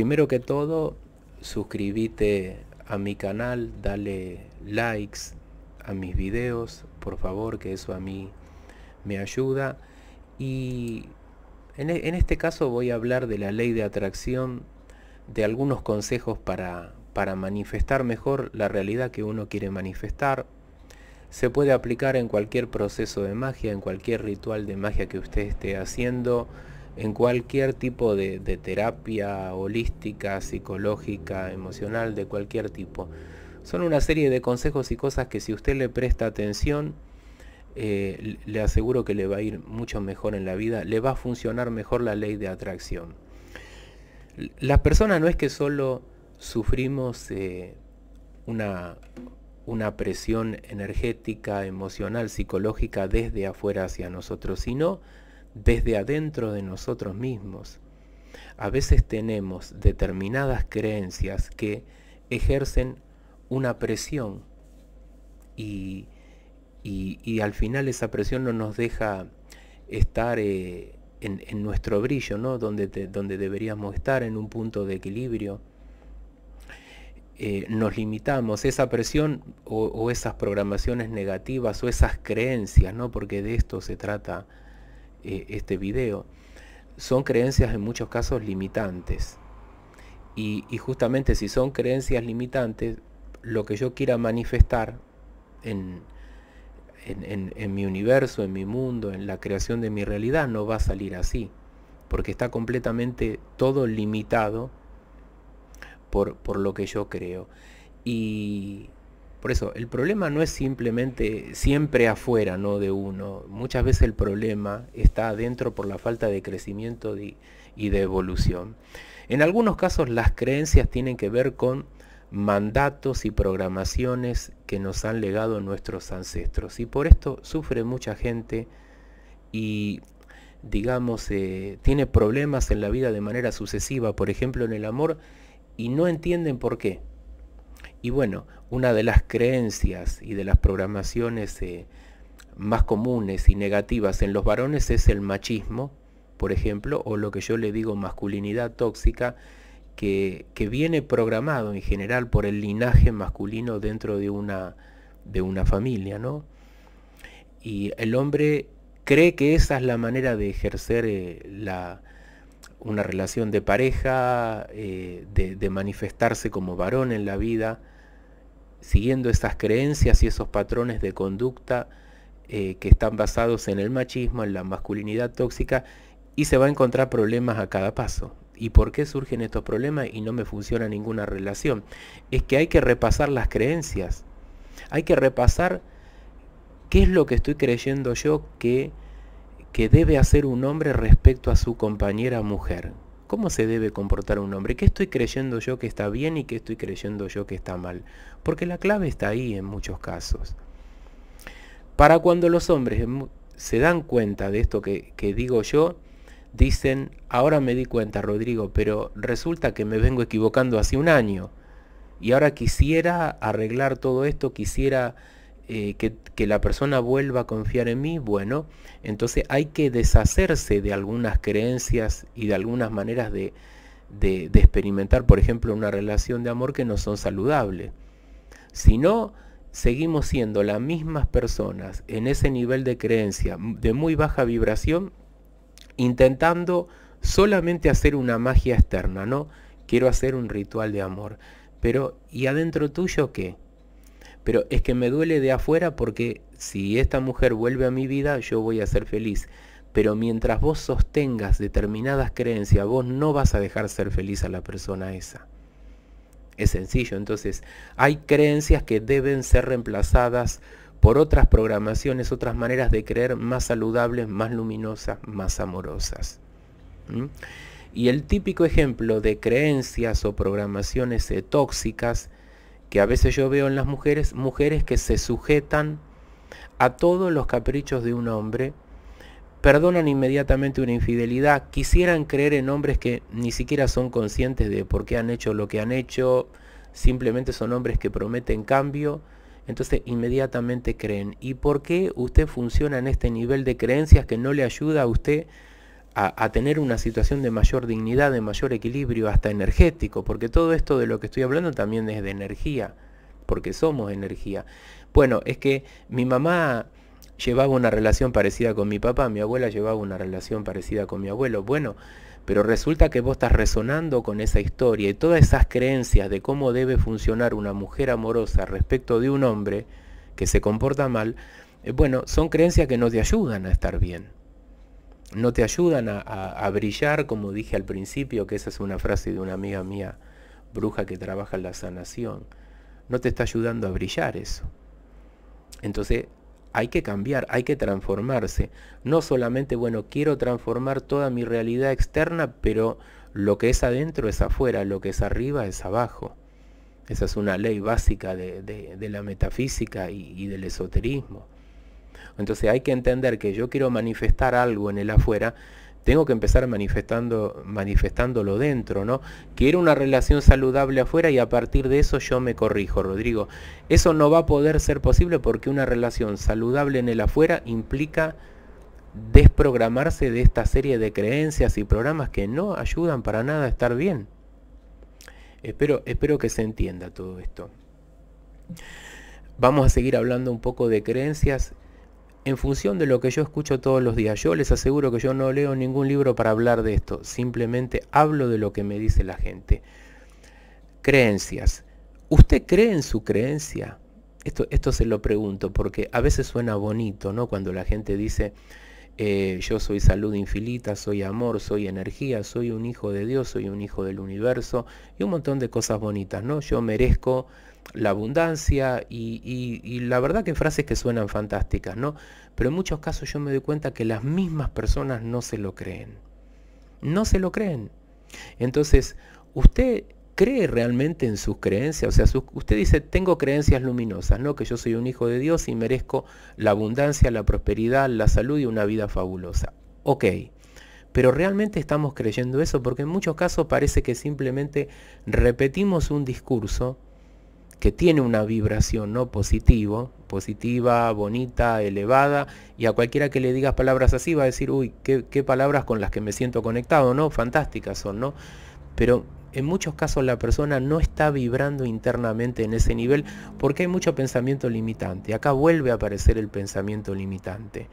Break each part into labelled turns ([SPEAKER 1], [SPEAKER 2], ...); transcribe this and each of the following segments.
[SPEAKER 1] primero que todo, suscríbete a mi canal, dale likes a mis videos, por favor, que eso a mí me ayuda. Y e, en, este caso voy a hablar de la ley de atracción, de algunos consejos para, para manifestar mejor la realidad que uno quiere manifestar. Se puede aplicar en cualquier proceso de magia, en cualquier ritual de magia que usted esté haciendo en cualquier tipo de, terapia holística, psicológica, emocional, de cualquier tipo. Son una serie de consejos y cosas que si usted le presta atención, eh, le aseguro que le va a ir mucho mejor en la vida, le va a funcionar mejor la ley de atracción. Las personas no es que solo sufrimos eh, una, una presión energética, emocional, psicológica desde afuera hacia nosotros, sino desde adentro de nosotros mismos. A veces tenemos determinadas creencias que ejercen una presión y, y, al final esa presión no nos deja estar eh, en, nuestro brillo, ¿no? donde, donde deberíamos estar, en un punto de equilibrio. Eh, nos limitamos, esa presión o, o, esas programaciones negativas o esas creencias, ¿no? porque de esto se trata eh, este video, son creencias en muchos casos limitantes. Y, justamente si son creencias limitantes, lo que yo quiera manifestar en, en, en, en mi universo, en mi mundo, en la creación de mi realidad, no va a salir así, porque está completamente todo limitado por, por, lo que yo creo. Y, por eso, el problema no es simplemente siempre afuera, no de uno. Muchas veces el problema está adentro por la falta de crecimiento y de evolución. En algunos casos las creencias tienen que ver con mandatos y programaciones que nos han legado nuestros ancestros. Y por esto sufre mucha gente y digamos, eh, tiene problemas en la vida de manera sucesiva, por ejemplo en el amor, y no entienden por qué. Y bueno, una de las creencias y de las programaciones eh, más comunes y negativas en los varones es el machismo, por ejemplo, o lo que yo le digo masculinidad tóxica, que, viene programado en general por el linaje masculino dentro de una, de una familia, ¿no? Y el hombre cree que esa es la manera de ejercer eh, la, una relación de pareja, eh, de, manifestarse como varón en la vida, siguiendo esas creencias y esos patrones de conducta eh, que están basados en el machismo, en la masculinidad tóxica, y se va a encontrar problemas a cada paso. ¿Y por qué surgen estos problemas y no me funciona ninguna relación? Es que hay que repasar las creencias, hay que repasar qué es lo que estoy creyendo yo que que debe hacer un hombre respecto a su compañera mujer. ¿Cómo se debe comportar un hombre? ¿Qué estoy creyendo yo que está bien y qué estoy creyendo yo que está mal? Porque la clave está ahí en muchos casos. Para cuando los hombres se dan cuenta de esto que, que digo yo, dicen, ahora me di cuenta Rodrigo, pero resulta que me vengo equivocando hace un año. Y ahora quisiera arreglar todo esto, quisiera eh, que, la persona vuelva a confiar en mí, bueno, entonces hay que deshacerse de algunas creencias y de algunas maneras de, de experimentar, por ejemplo, una relación de amor que no son saludables. Si no, seguimos siendo las mismas personas en ese nivel de creencia de muy baja vibración, intentando solamente hacer una magia externa, ¿no? Quiero hacer un ritual de amor. Pero, ¿y adentro tuyo qué? pero es que me duele de afuera porque si esta mujer vuelve a mi vida, yo voy a ser feliz. Pero mientras vos sostengas determinadas creencias, vos no vas a dejar ser feliz a la persona esa. Es sencillo, entonces hay creencias que deben ser reemplazadas por otras programaciones, otras maneras de creer más saludables, más luminosas, más amorosas. ¿Mm? Y el típico ejemplo de creencias o programaciones tóxicas que a veces yo veo en las mujeres, mujeres que se sujetan a todos los caprichos de un hombre, perdonan inmediatamente una infidelidad, quisieran creer en hombres que ni siquiera son conscientes de por qué han hecho lo que han hecho, simplemente son hombres que prometen cambio, entonces inmediatamente creen. ¿Y por qué usted funciona en este nivel de creencias que no le ayuda a usted a, tener una situación de mayor dignidad, de mayor equilibrio, hasta energético, porque todo esto de lo que estoy hablando también es de energía, porque somos energía. Bueno, es que mi mamá llevaba una relación parecida con mi papá, mi abuela llevaba una relación parecida con mi abuelo. Bueno, pero resulta que vos estás resonando con esa historia y todas esas creencias de cómo debe funcionar una mujer amorosa respecto de un hombre que se comporta mal, eh, bueno, son creencias que no te ayudan a estar bien no te ayudan a, brillar, como dije al principio, que esa es una frase de una amiga mía, bruja que trabaja en la sanación. No te está ayudando a brillar eso. Entonces hay que cambiar, hay que transformarse. No solamente, bueno, quiero transformar toda mi realidad externa, pero lo que es adentro es afuera, lo que es arriba es abajo. Esa es una ley básica de, la metafísica y del esoterismo. Entonces hay que entender que yo quiero manifestar algo en el afuera, tengo que empezar manifestando, manifestándolo dentro, ¿no? Quiero una relación saludable afuera y a partir de eso yo me corrijo, Rodrigo. Eso no va a poder ser posible porque una relación saludable en el afuera implica desprogramarse de esta serie de creencias y programas que no ayudan para nada a estar bien. Espero, espero que se entienda todo esto. Vamos a seguir hablando un poco de creencias en función de lo que yo escucho todos los días. Yo les aseguro que yo no leo ningún libro para hablar de esto, simplemente hablo de lo que me dice la gente. Creencias. ¿Usted cree en su creencia? Esto, esto se lo pregunto porque a veces suena bonito, ¿no? Cuando la gente dice, eh, yo soy salud infinita, soy amor, soy energía, soy un hijo de Dios, soy un hijo del universo y un montón de cosas bonitas, ¿no? Yo merezco la abundancia y, y, la verdad que frases que suenan fantásticas, ¿no? Pero en muchos casos yo me doy cuenta que las mismas personas no se lo creen. No se lo creen. Entonces, usted cree realmente en sus creencias. O sea, usted dice, tengo creencias luminosas, ¿no? Que yo soy un hijo de Dios y merezco la abundancia, la prosperidad, la salud y una vida fabulosa. Ok, pero realmente estamos creyendo eso porque en muchos casos parece que simplemente repetimos un discurso que tiene una vibración no positivo, positiva, bonita, elevada, y a cualquiera que le digas palabras así va a decir, uy, qué, qué palabras con las que me siento conectado, ¿no? Fantásticas son, ¿no? Pero en muchos casos la persona no está vibrando internamente en ese nivel porque hay mucho pensamiento limitante. Acá vuelve a aparecer el pensamiento limitante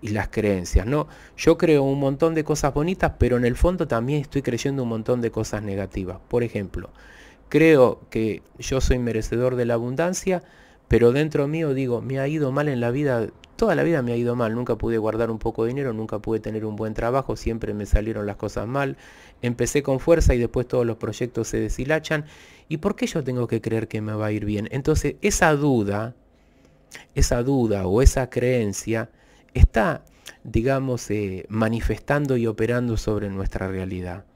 [SPEAKER 1] y las creencias, ¿no? Yo creo un montón de cosas bonitas, pero en el fondo también estoy creyendo un montón de cosas negativas. Por ejemplo, creo que yo soy merecedor de la abundancia, pero dentro mío digo, me ha ido mal en la vida, toda la vida me ha ido mal, nunca pude guardar un poco de dinero, nunca pude tener un buen trabajo, siempre me salieron las cosas mal, empecé con fuerza y después todos los proyectos se deshilachan, ¿y por qué yo tengo que creer que me va a ir bien? Entonces esa duda, esa duda o esa creencia está, digamos, eh, manifestando y operando sobre nuestra realidad.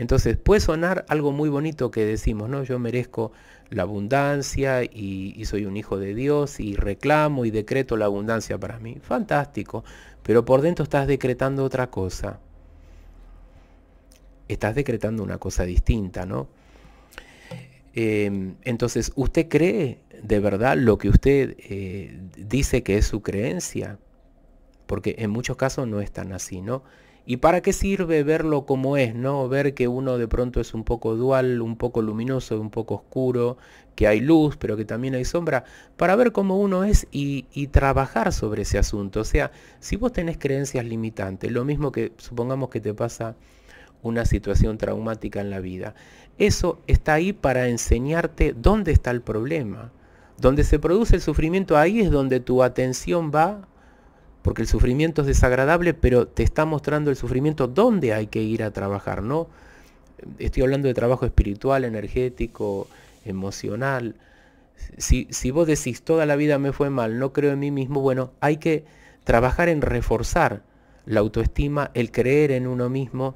[SPEAKER 1] Entonces puede sonar algo muy bonito que decimos, ¿no? Yo merezco la abundancia y, soy un hijo de Dios y reclamo y decreto la abundancia para mí. Fantástico, pero por dentro estás decretando otra cosa. Estás decretando una cosa distinta, ¿no? Em, entonces, ¿usted cree de verdad lo que usted eh, dice que es su creencia? Porque en muchos casos no es tan así, ¿no? ¿Y para qué sirve verlo como es, no? Ver que uno de pronto es un poco dual, un poco luminoso, un poco oscuro, que hay luz, pero que también hay sombra, para ver cómo uno es y, trabajar sobre ese asunto. O sea, si vos tenés creencias limitantes, lo mismo que supongamos que te pasa una situación traumática en la vida, eso está ahí para enseñarte dónde está el problema. Donde se produce el sufrimiento, ahí es donde tu atención va porque el sufrimiento es desagradable, pero te está mostrando el sufrimiento dónde hay que ir a trabajar, ¿no? Estoy hablando de trabajo espiritual, energético, emocional. Si, si vos decís, toda la vida me fue mal, no creo en mí mismo, bueno, hay que trabajar en reforzar la autoestima, el creer en uno mismo.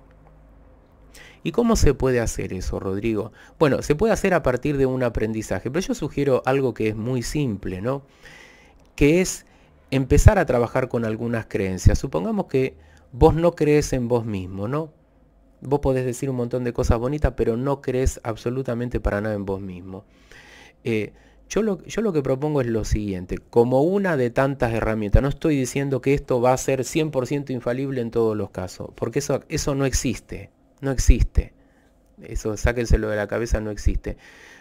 [SPEAKER 1] ¿Y cómo se puede hacer eso, Rodrigo? Bueno, se puede hacer a partir de un aprendizaje, pero yo sugiero algo que es muy simple, ¿no? Que es empezar a trabajar con algunas creencias. Supongamos que vos no crees en vos mismo, ¿no? Vos podés decir un montón de cosas bonitas, pero no crees absolutamente para nada en vos mismo. Eh, yo, lo, yo lo que propongo es lo siguiente, como una de tantas herramientas, no estoy diciendo que esto va a ser 100% infalible en todos los casos, porque eso, eso no existe, no existe. Eso sáquenselo de la cabeza, no existe.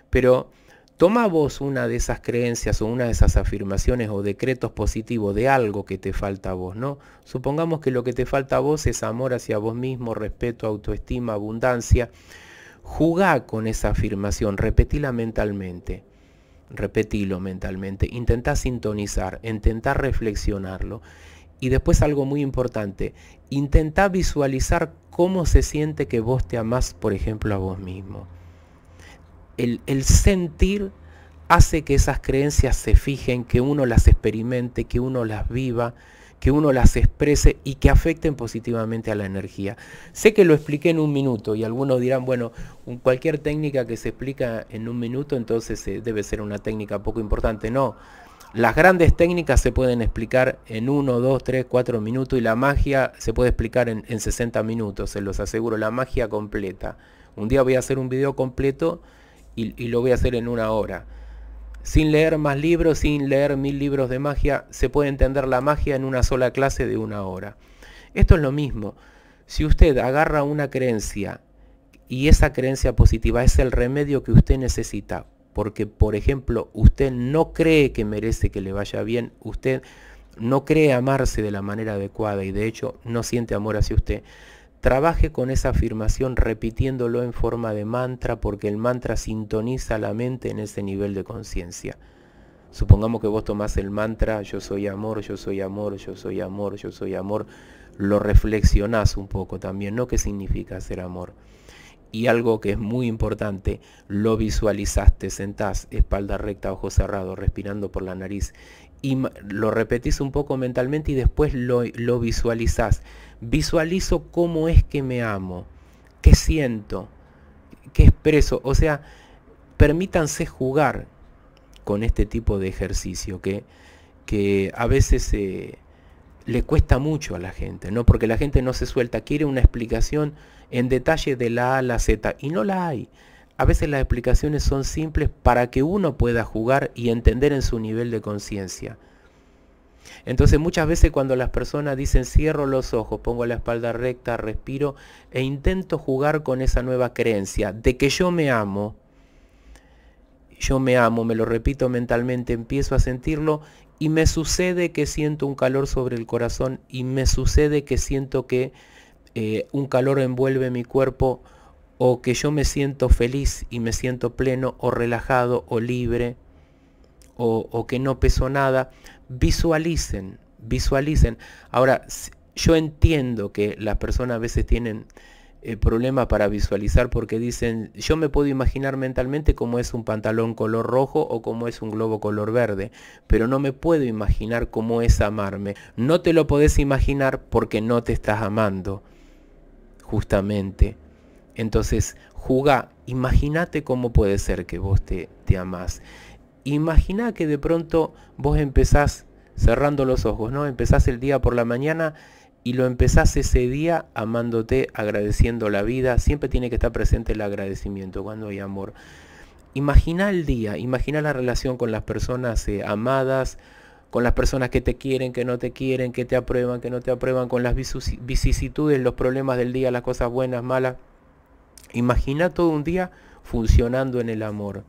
[SPEAKER 1] Pero Toma vos una de esas creencias o una de esas afirmaciones o decretos positivos de algo que te falta a vos, ¿no? Supongamos que lo que te falta a vos es amor hacia vos mismo, respeto, autoestima, abundancia. Jugá con esa afirmación, repetila mentalmente repetilo mentalmente, intentá sintonizar, intentá reflexionarlo. Y después algo muy importante, intentá visualizar cómo se siente que vos te amás, por ejemplo, a vos mismo el, sentir hace que esas creencias se fijen, que uno las experimente, que uno las viva, que uno las exprese y que afecten positivamente a la energía. Sé que lo expliqué en un minuto y algunos dirán, bueno, cualquier técnica que se explica en un minuto entonces eh, debe ser una técnica poco importante. No, las grandes técnicas se pueden explicar en uno dos tres cuatro minutos y la magia se puede explicar en, en 60 minutos, se los aseguro, la magia completa. Un día voy a hacer un video completo y, lo voy a hacer en una hora. Sin leer más libros, sin leer mil libros de magia, se puede entender la magia en una sola clase de una hora. Esto es lo mismo. Si usted agarra una creencia y esa creencia positiva es el remedio que usted necesita, porque por ejemplo usted no cree que merece que le vaya bien, usted no cree amarse de la manera adecuada y de hecho no siente amor hacia usted, Trabaje con esa afirmación repitiéndolo en forma de mantra porque el mantra sintoniza la mente en ese nivel de conciencia. Supongamos que vos tomás el mantra yo soy amor, yo soy amor, yo soy amor, yo soy amor, lo reflexionás un poco también, ¿no? ¿Qué significa ser amor? Y algo que es muy importante, lo visualizaste, sentás, espalda recta, ojos cerrados, respirando por la nariz, y lo repetís un poco mentalmente y después lo, lo visualizás visualizo cómo es que me amo, qué siento, qué expreso. O sea, permítanse jugar con este tipo de ejercicio que, a veces eh, le cuesta mucho a la gente, ¿no? Porque la gente no se suelta, quiere una explicación en detalle de la A a la Z y no la hay. A veces las explicaciones son simples para que uno pueda jugar y entender en su nivel de conciencia. Entonces muchas veces cuando las personas dicen cierro los ojos, pongo la espalda recta, respiro e intento jugar con esa nueva creencia de que yo me amo, yo me amo, me lo repito mentalmente, empiezo a sentirlo y me sucede que siento un calor sobre el corazón y me sucede que siento que eh, un calor envuelve mi cuerpo o que yo me siento feliz y me siento pleno o relajado o libre o, que no pesó nada, visualicen, visualicen. Ahora, yo entiendo que las personas a veces tienen eh, problemas para visualizar porque dicen, yo me puedo imaginar mentalmente cómo es un pantalón color rojo o cómo es un globo color verde, pero no me puedo imaginar cómo es amarme. No te lo podés imaginar porque no te estás amando, justamente. Entonces, jugá, imagínate cómo puede ser que vos te, te amás. Imagina que de pronto vos empezás cerrando los ojos, ¿no? Empezás el día por la mañana y lo empezás ese día amándote, agradeciendo la vida. Siempre tiene que estar presente el agradecimiento cuando hay amor. Imagina el día, imagina la relación con las personas eh, amadas, con las personas que te quieren, que no te quieren, que te aprueban, que no te aprueban, con las vicisitudes, los problemas del día, las cosas buenas, malas. Imagina todo un día funcionando en el amor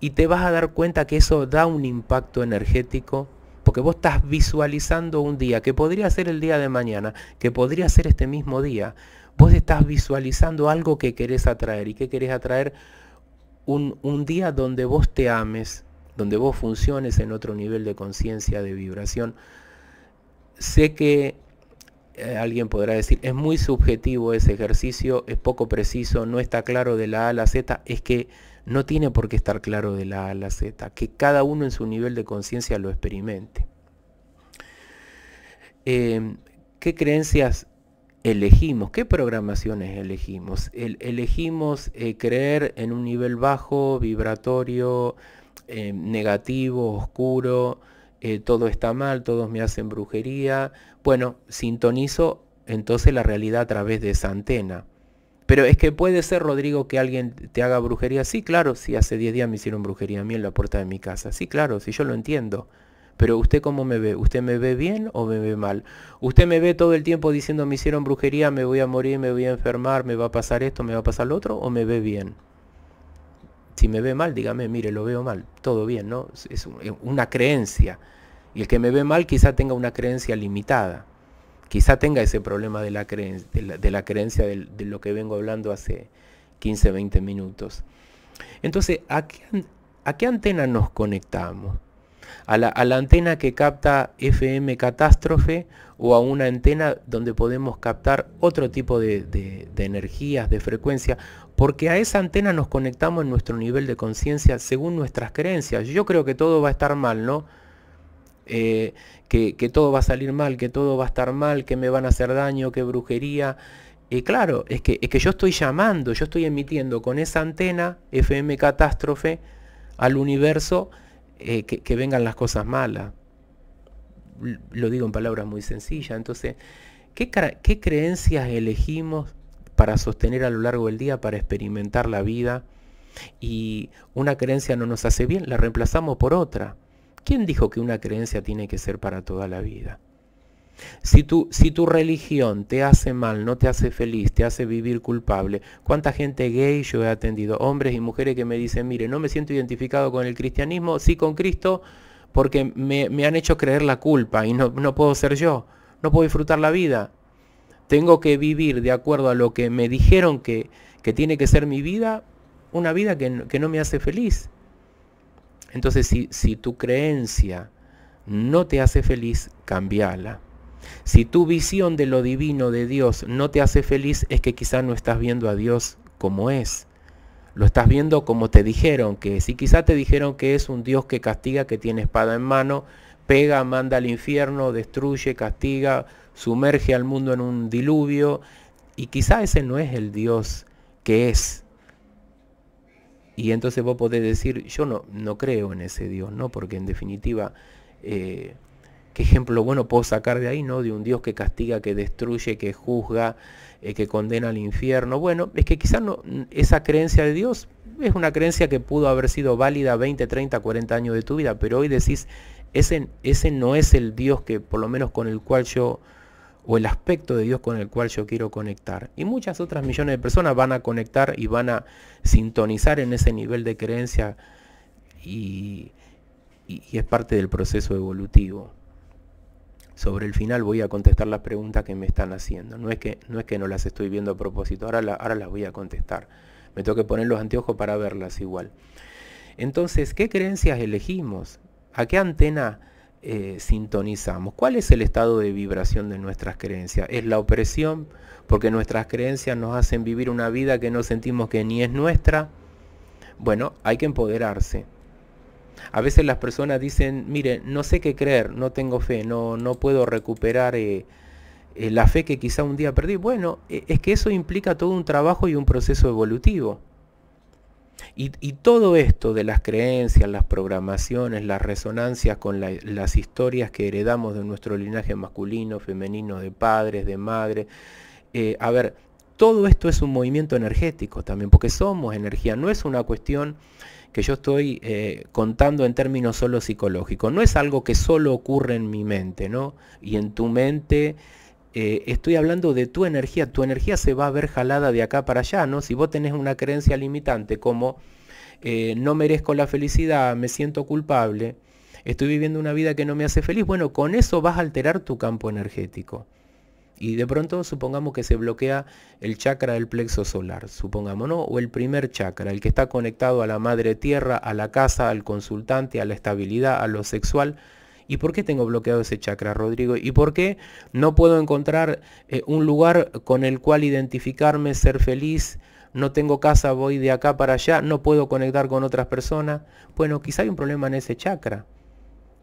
[SPEAKER 1] y te vas a dar cuenta que eso da un impacto energético, porque vos estás visualizando un día, que podría ser el día de mañana, que podría ser este mismo día, vos estás visualizando algo que querés atraer y que querés atraer un, día donde vos te ames, donde vos funciones en otro nivel de conciencia, de vibración. Sé que eh, alguien podrá decir, es muy subjetivo ese ejercicio, es poco preciso, no está claro de la A a la Z, es que no tiene por qué estar claro de la A la Z, que cada uno en su nivel de conciencia lo experimente. Em, ¿Qué creencias elegimos? ¿Qué programaciones elegimos? elegimos eh, creer en un nivel bajo, vibratorio, em, negativo, oscuro, eh, todo está mal, todos me hacen brujería. Bueno, sintonizo entonces la realidad a través de esa antena. Pero es que puede ser, Rodrigo, que alguien te haga brujería. Sí, claro, si hace 10 días me hicieron brujería a mí en la puerta de mi casa. Sí, claro, si yo lo entiendo. Pero usted cómo me ve? ¿Usted me ve bien o me ve mal? ¿Usted me ve todo el tiempo diciendo me hicieron brujería, me voy a morir, me voy a enfermar, me va a pasar esto, me va a pasar lo otro o me ve bien? Si me ve mal, dígame, mire, lo veo mal, todo bien, ¿no? Es una creencia. Y el que me ve mal quizá tenga una creencia limitada quizá tenga ese problema de la, creencia, de, lo que vengo hablando hace 15, 20 minutos. Entonces, ¿a qué, antena nos conectamos? ¿A la, antena que capta FM catástrofe o a una antena donde podemos captar otro tipo de, de, energías, de frecuencia, porque a esa antena nos conectamos en nuestro nivel de conciencia según nuestras creencias. Yo creo que todo va a estar mal, ¿no? Eh, que, todo va a salir mal, que todo va a estar mal, que me van a hacer daño, que brujería. Y claro, es que, yo estoy llamando, yo estoy emitiendo con esa antena FM catástrofe al universo eh, que, vengan las cosas malas. Lo digo en palabras muy sencillas. Entonces, ¿qué, creencias elegimos para sostener a lo largo del día, para experimentar la vida? Y una creencia no nos hace bien, la reemplazamos por otra. ¿Quién dijo que una creencia tiene que ser para toda la vida? Si tu, si tu religión te hace mal, no te hace feliz, te hace vivir culpable, ¿cuánta gente gay yo he atendido? Hombres y mujeres que me dicen, mire, no me siento identificado con el cristianismo, sí con Cristo, porque me, han hecho creer la culpa y no, puedo ser yo, no puedo disfrutar la vida. Tengo que vivir de acuerdo a lo que me dijeron que, tiene que ser mi vida, una vida que no me hace feliz. Entonces, si, tu creencia no te hace feliz, cambiala. Si tu visión de lo divino de Dios no te hace feliz, es que quizás no estás viendo a Dios como es. Lo estás viendo como te dijeron que es. Y quizá te dijeron que es un Dios que castiga, que tiene espada en mano, pega, manda al infierno, destruye, castiga, sumerge al mundo en un diluvio. Y quizá ese no es el Dios que es. Y entonces vos podés decir, yo no, no creo en ese Dios, ¿no? Porque en definitiva, eh, ¿qué ejemplo bueno puedo sacar de ahí, ¿no? De un Dios que castiga, que destruye, que juzga, eh, que condena al infierno. Bueno, es que quizás no, esa creencia de Dios es una creencia que pudo haber sido válida 20, 30, 40 años de tu vida, pero hoy decís, ese no es el Dios que por lo menos con el cual yo o el aspecto de Dios con el cual yo quiero conectar. Y muchas otras millones de personas van a conectar y van a sintonizar en ese nivel de creencia y, es parte del proceso evolutivo. Sobre el final voy a contestar las preguntas que me están haciendo. No es que no, es que no las estoy viendo a propósito, ahora, ahora las voy a contestar. Me tengo que poner los anteojos para verlas igual. Entonces, ¿qué creencias elegimos? ¿A qué antena? Eh, sintonizamos. ¿Cuál es el estado de vibración de nuestras creencias? ¿Es la opresión? Porque nuestras creencias nos hacen vivir una vida que no sentimos que ni es nuestra. Bueno, hay que empoderarse. A veces las personas dicen, mire, no sé qué creer, no tengo fe, no, no puedo recuperar eh, eh, la fe que quizá un día perdí. Bueno, e, es que eso implica todo un trabajo y un proceso evolutivo. Y, todo esto de las creencias, las programaciones, las resonancias con las historias que heredamos de nuestro linaje masculino, femenino, de padres, de madres, eh, a ver, todo esto es un movimiento energético también, porque somos energía, no es una cuestión que yo estoy eh, contando en términos solo psicológicos, no es algo que solo ocurre en mi mente, ¿no? Y en tu mente eh, estoy hablando de tu energía, tu energía se va a ver jalada de acá para allá, ¿no? Si vos tenés una creencia limitante como eh, no merezco la felicidad, me siento culpable, estoy viviendo una vida que no me hace feliz, bueno, con eso vas a alterar tu campo energético. Y de pronto supongamos que se bloquea el chakra del plexo solar, supongamos, O el primer chakra, el que está conectado a la madre tierra, a la casa, al consultante, a la estabilidad, a lo sexual, ¿Y por qué tengo bloqueado ese chakra, Rodrigo? ¿Y por qué no puedo encontrar eh, un lugar con el cual identificarme, ser feliz? No tengo casa, voy de acá para allá, no puedo conectar con otras personas. Bueno, quizá hay un problema en ese chakra.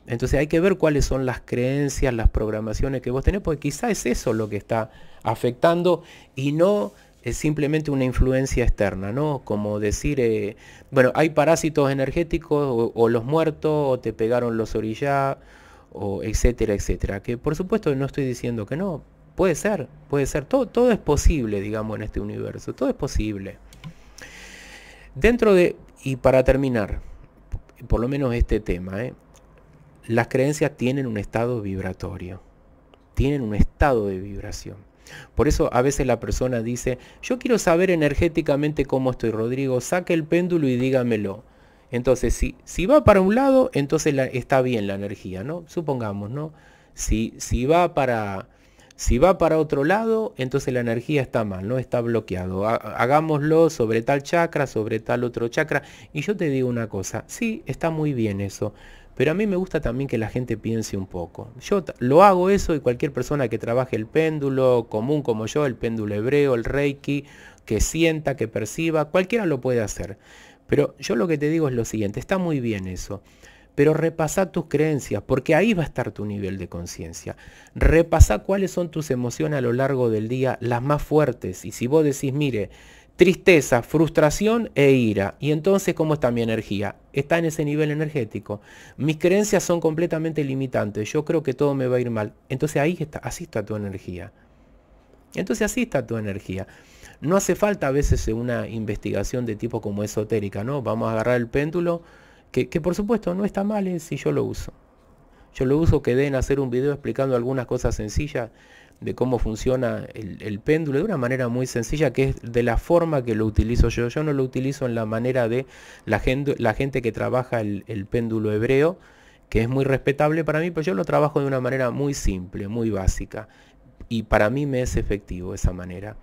[SPEAKER 1] Entonces hay que ver cuáles son las creencias, las programaciones que vos tenés, porque quizá es eso lo que está afectando y no es simplemente una influencia externa, ¿no? Como decir, eh, bueno, hay parásitos energéticos o, los muertos o te pegaron los orillá o etcétera, etcétera. Que por supuesto no estoy diciendo que no, puede ser, puede ser, todo, todo es posible, digamos, en este universo, todo es posible. Dentro de, y para terminar, por lo menos este tema, ¿eh? las creencias tienen un estado vibratorio, tienen un estado de vibración por eso a veces la persona dice, yo quiero saber energéticamente cómo estoy, Rodrigo, saque el péndulo y dígamelo. Entonces, si, si va para un lado, entonces está bien la energía, ¿no? Supongamos, ¿no? Si, si, va para, si va para otro lado, entonces la energía está mal, ¿no? Está bloqueado. hagámoslo sobre tal chakra, sobre tal otro chakra. Y yo te digo una cosa, sí, está muy bien eso. Pero a mí me gusta también que la gente piense un poco. Yo lo hago eso y cualquier persona que trabaje el péndulo común como yo, el péndulo hebreo, el reiki, que sienta, que perciba, cualquiera lo puede hacer. Pero yo lo que te digo es lo siguiente, está muy bien eso pero repasa tus creencias, porque ahí va a estar tu nivel de conciencia. repasa cuáles son tus emociones a lo largo del día, las más fuertes. Y si vos decís, mire, Tristeza, frustración e ira. ¿Y entonces cómo está mi energía? Está en ese nivel energético. Mis creencias son completamente limitantes. Yo creo que todo me va a ir mal. Entonces ahí está, así está tu energía. Entonces así está tu energía. No hace falta a veces una investigación de tipo como esotérica, ¿no? Vamos a agarrar el péndulo, que, por supuesto no está mal ¿eh? si yo lo uso. Yo lo uso que den hacer un video explicando algunas cosas sencillas de cómo funciona el, péndulo de una manera muy sencilla que es de la forma que lo utilizo yo. Yo no lo utilizo en la manera de la gente, la gente que trabaja el, el péndulo hebreo, que es muy respetable para mí, pero yo lo trabajo de una manera muy simple, muy básica. Y para mí me es efectivo esa manera.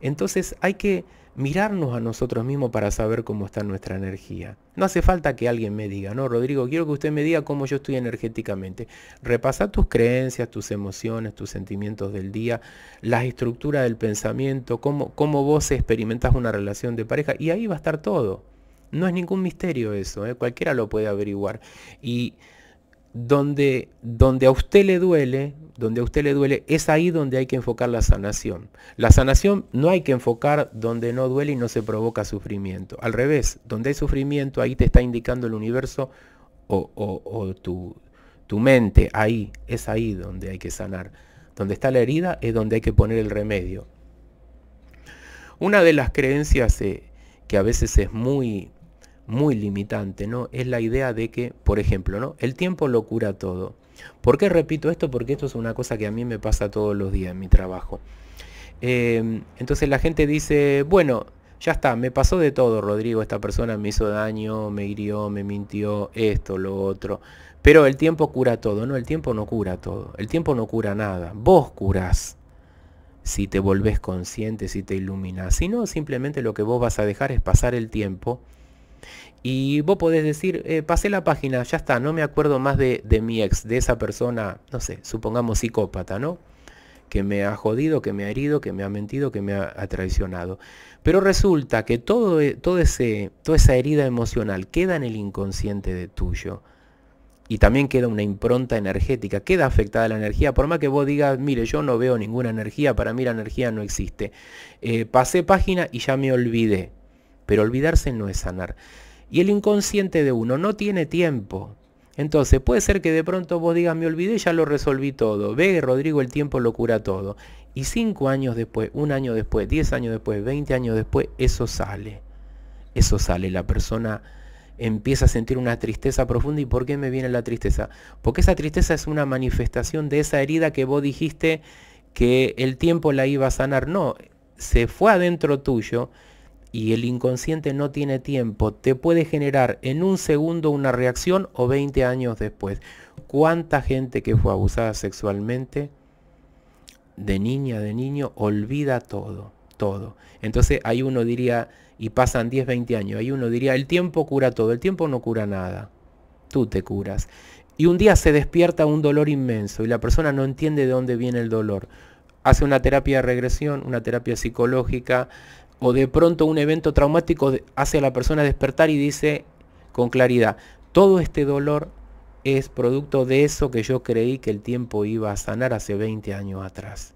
[SPEAKER 1] Entonces hay que mirarnos a nosotros mismos para saber cómo está nuestra energía. No hace falta que alguien me diga, no, Rodrigo, quiero que usted me diga cómo yo estoy energéticamente. Repasa tus creencias, tus emociones, tus sentimientos del día, las estructuras del pensamiento, cómo, vos experimentas una relación de pareja y ahí va a estar todo. No es ningún misterio eso, ¿eh? cualquiera lo puede averiguar. Y donde, donde a usted le duele, donde a usted le duele, es ahí donde hay que enfocar la sanación. La sanación no hay que enfocar donde no duele y no se provoca sufrimiento. Al revés, donde hay sufrimiento, ahí te está indicando el universo o, tu, mente, ahí, es ahí donde hay que sanar. Donde está la herida es donde hay que poner el remedio. Una de las creencias eh, que a veces es muy muy limitante, ¿no? Es la idea de que, por ejemplo, ¿no? El tiempo lo cura todo. ¿Por qué repito esto? Porque esto es una cosa que a mí me pasa todos los días en mi trabajo. Em, entonces la gente dice, bueno, ya está, me pasó de todo, Rodrigo, esta persona me hizo daño, me hirió, me mintió, esto, lo otro. Pero el tiempo cura todo, no, el tiempo no cura todo, el tiempo no cura nada, vos curás si te volvés consciente, si te iluminas Si no, simplemente lo que vos vas a dejar es pasar el tiempo y vos podés decir, eh, pasé la página, ya está, no me acuerdo más de, mi ex, de esa persona, no sé, supongamos psicópata, ¿no? Que me ha jodido, que me ha herido, que me ha mentido, que me ha, traicionado. Pero resulta que eh, todo, ese, toda esa herida emocional queda en el inconsciente de tuyo. Y también queda una impronta energética, queda afectada la energía, por más que vos digas, mire, yo no veo ninguna energía, para mí la energía no existe. Eh, pasé página y ya me olvidé. Pero olvidarse no es sanar. Y el inconsciente de uno no tiene tiempo. Entonces puede ser que de pronto vos digas, me olvidé, ya lo resolví todo. Ve, Rodrigo, el tiempo lo cura todo. Y cinco años después, un año después, diez años después, veinte años después, eso sale. Eso sale. La persona empieza a sentir una tristeza profunda. ¿Y por qué me viene la tristeza? Porque esa tristeza es una manifestación de esa herida que vos dijiste que el tiempo la iba a sanar. No, se fue adentro tuyo y el inconsciente no tiene tiempo, te puede generar en un segundo una reacción o 20 años después. ¿Cuánta gente que fue abusada sexualmente de niña, de niño, olvida todo, todo? Entonces hay uno diría, y pasan 10, 20 años, hay uno diría, el tiempo cura todo, el tiempo no cura nada, tú te curas. Y un día se despierta un dolor inmenso y la persona no entiende de dónde viene el dolor. Hace una terapia de regresión, una terapia psicológica, o de pronto un evento traumático hace a la persona despertar y dice con claridad, todo este dolor es producto de eso que yo creí que el tiempo iba a sanar hace 20 años atrás.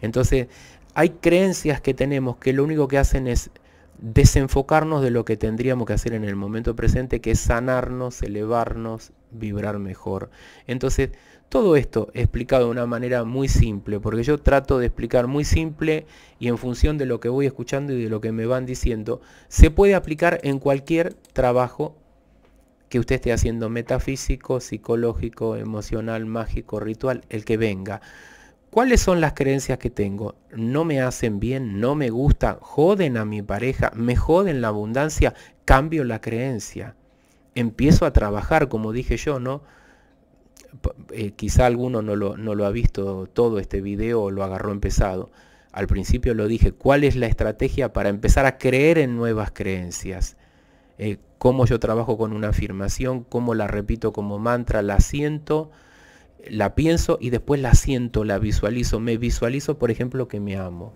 [SPEAKER 1] Entonces, hay creencias que tenemos que lo único que hacen es desenfocarnos de lo que tendríamos que hacer en el momento presente, que es sanarnos, elevarnos, vibrar mejor. Entonces, todo esto explicado de una manera muy simple, porque yo trato de explicar muy simple y en función de lo que voy escuchando y de lo que me van diciendo, se puede aplicar en cualquier trabajo que usted esté haciendo, metafísico, psicológico, emocional, mágico, ritual, el que venga. ¿Cuáles son las creencias que tengo? No me hacen bien, no me gusta, joden a mi pareja, me joden la abundancia, cambio la creencia. Empiezo a trabajar, como dije yo, ¿no? Eh, quizá alguno no lo, no lo ha visto todo este video o lo agarró empezado. Al principio lo dije, ¿cuál es la estrategia para empezar a creer en nuevas creencias? Eh, cómo yo trabajo con una afirmación, cómo la repito como mantra, la siento, la pienso y después la siento, la visualizo. Me visualizo, por ejemplo, que me amo.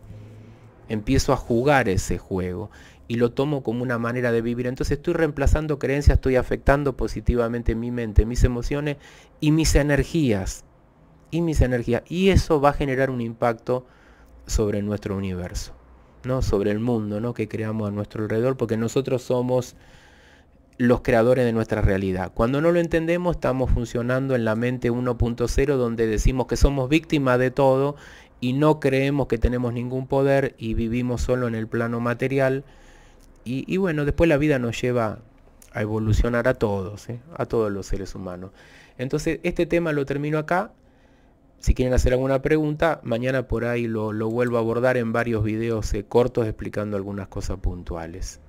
[SPEAKER 1] Empiezo a jugar ese juego y lo tomo como una manera de vivir. Entonces estoy reemplazando creencias, estoy afectando positivamente mi mente, mis emociones y mis energías. Y mis energías. Y eso va a generar un impacto sobre nuestro universo, ¿no? sobre el mundo ¿no? que creamos a nuestro alrededor, porque nosotros somos los creadores de nuestra realidad. Cuando no lo entendemos estamos funcionando en la mente 1.0 donde decimos que somos víctimas de todo y no creemos que tenemos ningún poder y vivimos solo en el plano material y, bueno, después la vida nos lleva a evolucionar a todos, ¿eh? a todos los seres humanos. Entonces, este tema lo termino acá. Si quieren hacer alguna pregunta, mañana por ahí lo, vuelvo a abordar en varios videos eh, cortos explicando algunas cosas puntuales.